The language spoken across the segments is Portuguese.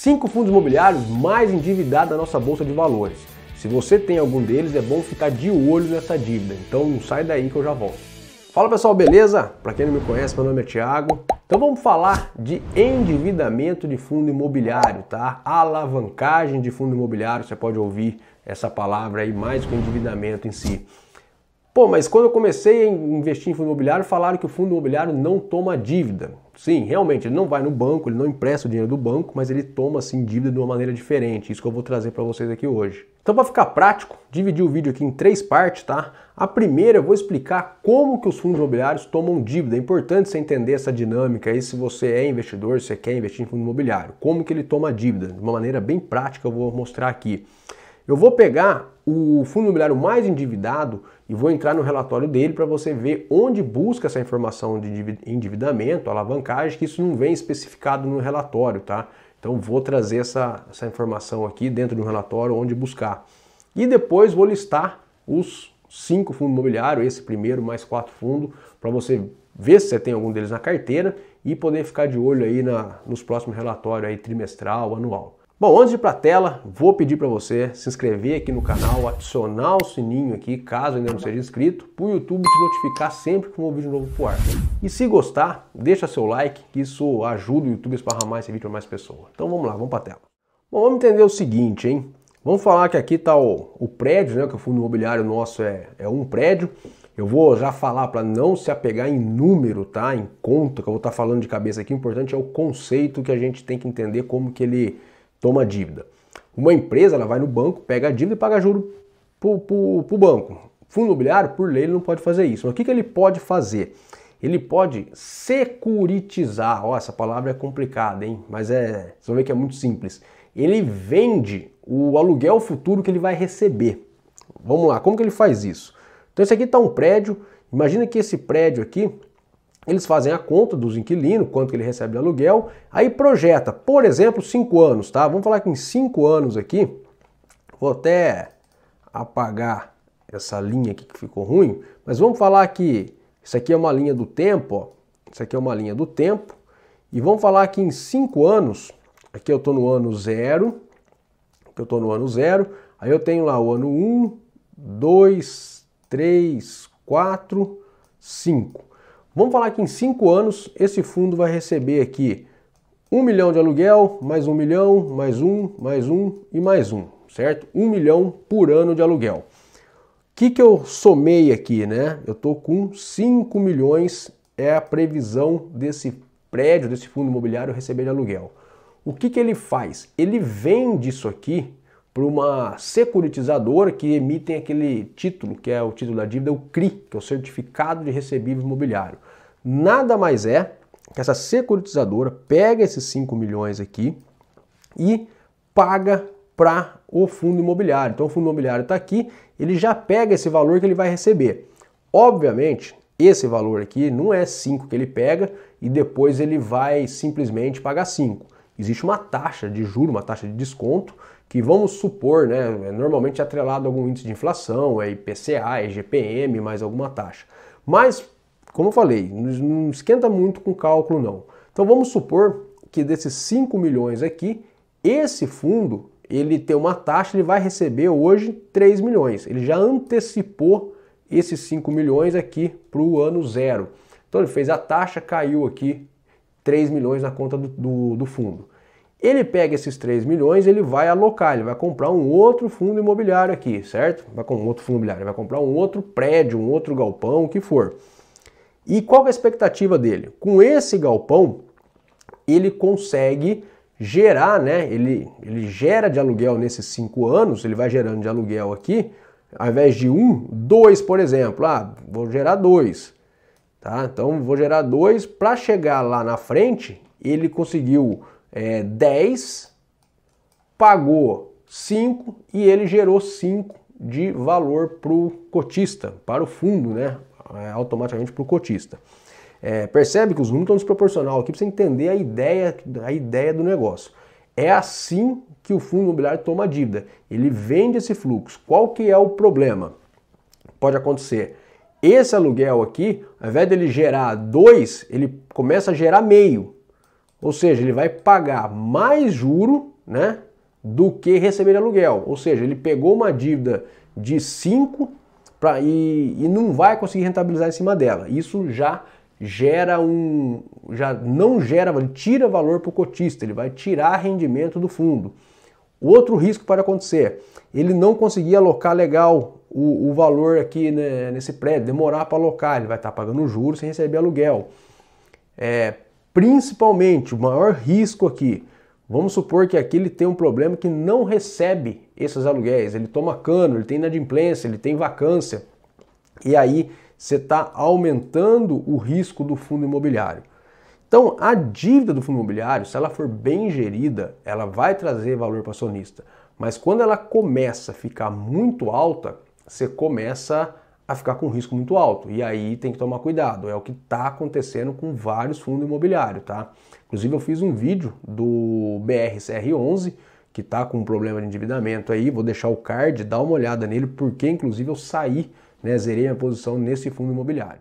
cinco fundos imobiliários mais endividados da nossa bolsa de valores. Se você tem algum deles, é bom ficar de olho nessa dívida. Então não sai daí que eu já volto. Fala pessoal, beleza? Para quem não me conhece, meu nome é Thiago. Então vamos falar de endividamento de fundo imobiliário, tá? Alavancagem de fundo imobiliário, você pode ouvir essa palavra aí mais que endividamento em si. Pô, mas quando eu comecei a investir em fundo imobiliário, falaram que o fundo imobiliário não toma dívida. Sim, realmente, ele não vai no banco, ele não empresta o dinheiro do banco, mas ele toma assim dívida de uma maneira diferente. Isso que eu vou trazer para vocês aqui hoje. Então, para ficar prático, dividi o vídeo aqui em três partes, tá? A primeira eu vou explicar como que os fundos imobiliários tomam dívida. É importante você entender essa dinâmica aí se você é investidor, se você quer investir em fundo imobiliário. Como que ele toma dívida? De uma maneira bem prática eu vou mostrar aqui. Eu vou pegar o fundo imobiliário mais endividado e vou entrar no relatório dele para você ver onde busca essa informação de endividamento, alavancagem, que isso não vem especificado no relatório, tá? Então vou trazer essa, essa informação aqui dentro do relatório onde buscar. E depois vou listar os cinco fundos imobiliários, esse primeiro mais quatro fundos, para você ver se você tem algum deles na carteira e poder ficar de olho aí na, nos próximos relatórios aí, trimestral, anual. Bom, antes de ir para a tela, vou pedir para você se inscrever aqui no canal, adicionar o sininho aqui, caso ainda não seja inscrito, para o YouTube te notificar sempre que um vídeo novo for. E se gostar, deixa seu like, que isso ajuda o YouTube a esparramar esse vídeo para mais pessoas. Então vamos lá, vamos para a tela. Bom, vamos entender o seguinte, hein? Vamos falar que aqui está o, o, prédio, né? Que é o fundo imobiliário nosso é, é um prédio. Eu vou já falar para não se apegar em número, tá? Em conta, que eu vou estar tá falando de cabeça aqui. O importante é o conceito que a gente tem que entender como que ele toma dívida. Uma empresa ela vai no banco, pega a dívida e paga juro para o banco. Fundo imobiliário, por lei, ele não pode fazer isso. Mas o que, que ele pode fazer? Ele pode securitizar. Ó, essa palavra é complicada, hein? Mas é. Vocês vão ver que é muito simples. Ele vende o aluguel futuro que ele vai receber. Vamos lá, como que ele faz isso? Então, esse aqui está um prédio. Imagina que esse prédio aqui eles fazem a conta dos inquilinos, quanto que ele recebe de aluguel, aí projeta, por exemplo, cinco anos, tá? Vamos falar que em cinco anos aqui, vou até apagar essa linha aqui que ficou ruim, mas vamos falar que isso aqui é uma linha do tempo, ó. Isso aqui é uma linha do tempo. E vamos falar que em cinco anos, aqui eu estou no ano zero, eu estou no ano zero, aí eu tenho lá o ano um, dois, três, quatro, cinco. Vamos falar que em cinco anos esse fundo vai receber aqui um milhão de aluguel, mais um milhão, mais um, mais um e mais um, certo? Um milhão por ano de aluguel. O que, que eu somei aqui, né? Eu tô com 5 milhões é a previsão desse prédio, desse fundo imobiliário receber de aluguel. O que, que ele faz? Ele vende isso aqui para uma securitizadora que emitem aquele título, que é o título da dívida, o CRI, que é o Certificado de Recebível Imobiliário. Nada mais é que essa securitizadora pega esses 5 milhões aqui e paga para o fundo imobiliário. Então o fundo imobiliário está aqui, ele já pega esse valor que ele vai receber. Obviamente, esse valor aqui não é 5 que ele pega e depois ele vai simplesmente pagar 5 existe uma taxa de juro, uma taxa de desconto, que vamos supor, né, é normalmente atrelado a algum índice de inflação, é IPCA, é GPM, mais alguma taxa. Mas, como eu falei, não esquenta muito com cálculo não. Então vamos supor que desses 5 milhões aqui, esse fundo, ele tem uma taxa, ele vai receber hoje 3 milhões. Ele já antecipou esses 5 milhões aqui para o ano zero. Então ele fez a taxa, caiu aqui 3 milhões na conta do, do, do fundo. Ele pega esses 3 milhões, ele vai alocar, ele vai comprar um outro fundo imobiliário aqui, certo? Vai com um outro fundo imobiliário, vai comprar um outro prédio, um outro galpão, o que for. E qual é a expectativa dele? Com esse galpão, ele consegue gerar, né? Ele, ele gera de aluguel nesses cinco anos, ele vai gerando de aluguel aqui, ao invés de um, dois, por exemplo. Ah, vou gerar dois. Tá? Então vou gerar dois. Para chegar lá na frente, ele conseguiu é, 10, pagou 5 e ele gerou 5 de valor para o cotista, para o fundo, né? É, automaticamente para o cotista. É, percebe que os números estão desproporcional aqui para você entender a ideia, a ideia do negócio. É assim que o fundo imobiliário toma dívida. Ele vende esse fluxo. Qual que é o problema? Pode acontecer. Esse aluguel aqui, ao invés dele gerar 2, ele começa a gerar meio. Ou seja, ele vai pagar mais juro, né, do que receber aluguel. Ou seja, ele pegou uma dívida de 5 e, e não vai conseguir rentabilizar em cima dela. Isso já gera um. já não gera, tira valor para o cotista, ele vai tirar rendimento do fundo. Outro risco pode acontecer, ele não conseguir alocar legal o, o valor aqui né, nesse prédio, demorar para alocar, ele vai estar tá pagando juros sem receber aluguel. É, Principalmente, o maior risco aqui, vamos supor que aqui ele tem um problema que não recebe esses aluguéis, ele toma cano, ele tem inadimplência, ele tem vacância, e aí você está aumentando o risco do fundo imobiliário. Então, a dívida do fundo imobiliário, se ela for bem gerida, ela vai trazer valor para o acionista. Mas quando ela começa a ficar muito alta, você começa a ficar com um risco muito alto. E aí tem que tomar cuidado. É o que está acontecendo com vários fundos imobiliários, tá? Inclusive eu fiz um vídeo do BRCR11 que está com um problema de endividamento aí, vou deixar o card, dá uma olhada nele, porque inclusive eu saí, né, zerei minha posição nesse fundo imobiliário.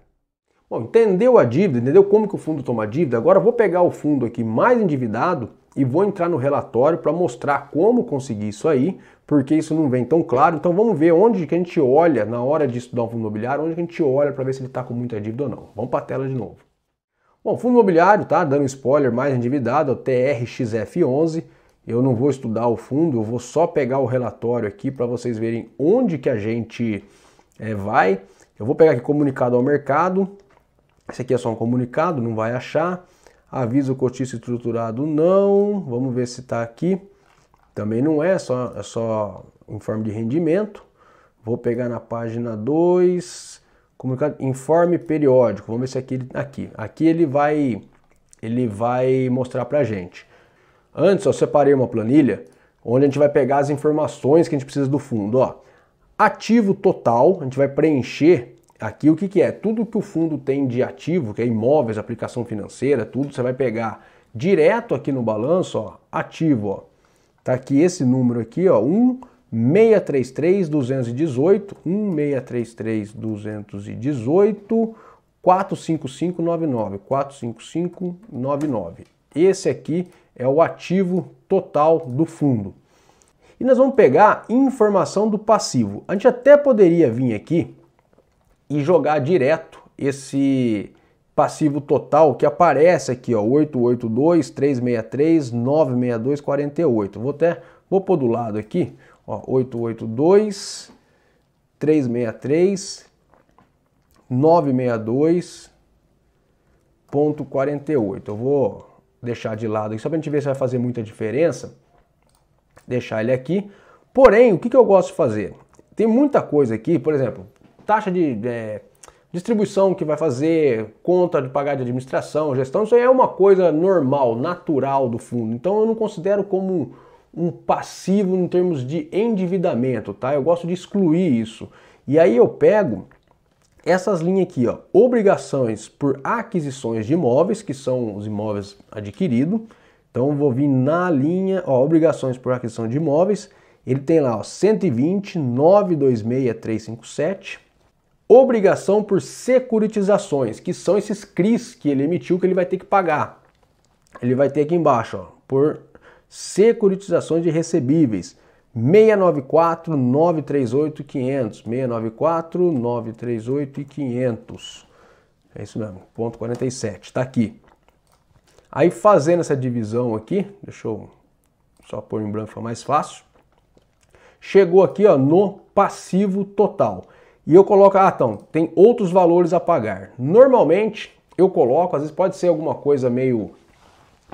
Bom, entendeu a dívida, entendeu como que o fundo toma dívida? Agora vou pegar o fundo aqui mais endividado e vou entrar no relatório para mostrar como conseguir isso aí, porque isso não vem tão claro. Então vamos ver onde que a gente olha na hora de estudar um fundo imobiliário, onde que a gente olha para ver se ele está com muita dívida ou não. Vamos para a tela de novo. Bom, fundo imobiliário, tá? Dando spoiler mais endividado, é o TRXF11. Eu não vou estudar o fundo, eu vou só pegar o relatório aqui para vocês verem onde que a gente é, vai. Eu vou pegar aqui comunicado ao mercado, esse aqui é só um comunicado, não vai achar. Aviso cotista estruturado, não. Vamos ver se está aqui. Também não é, só, é só informe de rendimento. Vou pegar na página 2, comunicado, informe periódico. Vamos ver se aqui, aqui. Aqui ele vai, ele vai mostrar para gente. Antes eu separei uma planilha onde a gente vai pegar as informações que a gente precisa do fundo. Ó, ativo total, a gente vai preencher Aqui o que, que é? Tudo que o fundo tem de ativo, que é imóveis, aplicação financeira, tudo você vai pegar direto aqui no balanço, ó, ativo, ó. Tá aqui esse número aqui, ó, 1633 218, 45599, 45599. Esse aqui é o ativo total do fundo. E nós vamos pegar informação do passivo. A gente até poderia vir aqui e jogar direto esse passivo total que aparece aqui, ó, 882, 363, 962, 48. Vou até, vou pôr do lado aqui, ó, 882, 363, 962, ponto 48. Eu vou deixar de lado aqui, só para a gente ver se vai fazer muita diferença. Deixar ele aqui. Porém, o que, que eu gosto de fazer? Tem muita coisa aqui, por exemplo, taxa de é, distribuição que vai fazer, conta de pagar de administração, gestão, isso aí é uma coisa normal, natural do fundo. Então eu não considero como um passivo em termos de endividamento, tá? Eu gosto de excluir isso. E aí eu pego essas linhas aqui, ó, obrigações por aquisições de imóveis, que são os imóveis adquiridos. Então vou vir na linha, ó, obrigações por aquisição de imóveis. Ele tem lá, ó, 120 926 357 obrigação por securitizações, que são esses CRIs que ele emitiu que ele vai ter que pagar. Ele vai ter aqui embaixo, ó, por securitizações de recebíveis. 694 938 500 694 938 500 é isso mesmo, ponto 47, está aqui. Aí fazendo essa divisão aqui, deixa eu só pôr em branco, fica mais fácil. Chegou aqui ó, no passivo total e eu coloco, ah, então, tem outros valores a pagar. Normalmente eu coloco, às vezes pode ser alguma coisa meio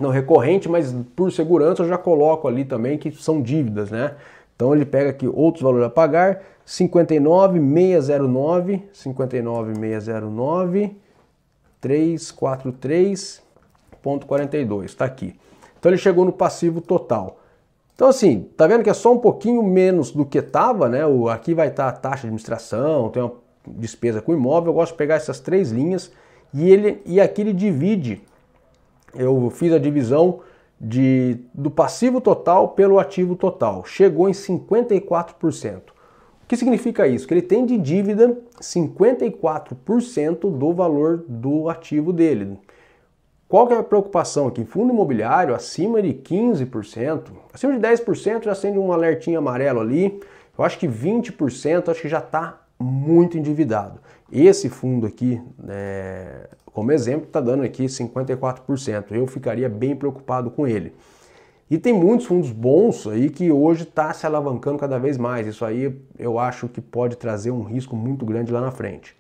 não recorrente, mas por segurança eu já coloco ali também que são dívidas, né? Então ele pega aqui outros valores a pagar, 59609, 59609, 343.42, está aqui. Então ele chegou no passivo total. Então assim, tá vendo que é só um pouquinho menos do que tava, né? O, aqui vai estar tá a taxa de administração, tem uma despesa com imóvel, eu gosto de pegar essas três linhas e, ele, e aqui ele divide, eu fiz a divisão de, do passivo total pelo ativo total, chegou em 54%. O que significa isso? Que ele tem de dívida 54% do valor do ativo dele. Qual que é a preocupação aqui? Fundo imobiliário acima de 15%, acima de 10% já acende um alertinho amarelo ali. Eu acho que 20% acho que já está muito endividado. Esse fundo aqui, é, como exemplo, está dando aqui 54%. Eu ficaria bem preocupado com ele. E tem muitos fundos bons aí que hoje está se alavancando cada vez mais. Isso aí eu acho que pode trazer um risco muito grande lá na frente.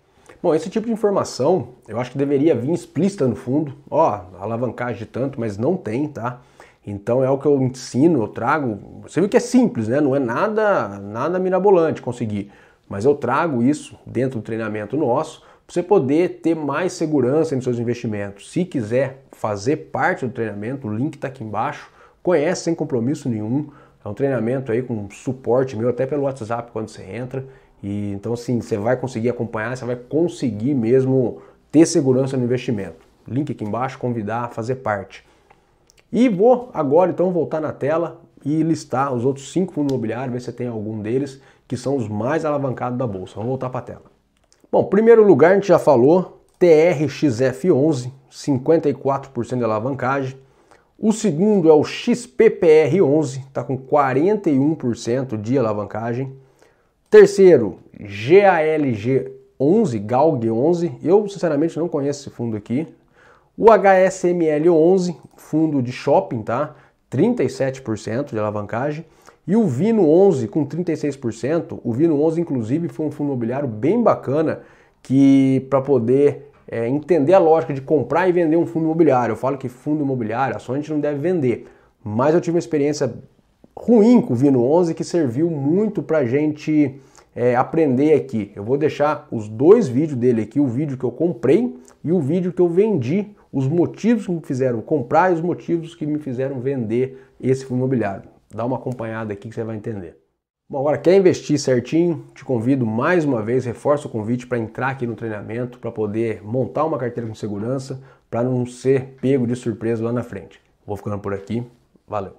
Bom, esse tipo de informação eu acho que deveria vir explícita no fundo, ó, alavancagem de tanto, mas não tem, tá? Então é o que eu ensino, eu trago. Você viu que é simples, né? Não é nada, nada mirabolante conseguir, mas eu trago isso dentro do treinamento nosso para você poder ter mais segurança nos seus investimentos. Se quiser fazer parte do treinamento, o link está aqui embaixo. Conhece sem compromisso nenhum. É um treinamento aí com suporte meu até pelo WhatsApp quando você entra. E, então, assim você vai conseguir acompanhar, você vai conseguir mesmo ter segurança no investimento. Link aqui embaixo, convidar a fazer parte. E vou agora então voltar na tela e listar os outros cinco fundos imobiliários, ver se tem algum deles que são os mais alavancados da bolsa. Vamos voltar para a tela. Bom, primeiro lugar a gente já falou, TRXF11, 54% de alavancagem. O segundo é o XPPR11, está com 41% de alavancagem. Terceiro, GALG 11, GALG 11. Eu, sinceramente, não conheço esse fundo aqui. O HSML 11, fundo de shopping, tá? 37% de alavancagem. E o Vino 11 com 36%. O Vino 11, inclusive, foi um fundo imobiliário bem bacana que para poder é, entender a lógica de comprar e vender um fundo imobiliário. Eu falo que fundo imobiliário, ações a gente não deve vender. Mas eu tive uma experiência ruim com o Vino 11 que serviu muito para gente é, aprender aqui. Eu vou deixar os dois vídeos dele aqui, o vídeo que eu comprei e o vídeo que eu vendi, os motivos que me fizeram comprar e os motivos que me fizeram vender esse fundo imobiliário. Dá uma acompanhada aqui que você vai entender. Bom, agora quer investir certinho? Te convido mais uma vez, reforço o convite para entrar aqui no treinamento, para poder montar uma carteira com segurança, para não ser pego de surpresa lá na frente. Vou ficando por aqui. Valeu!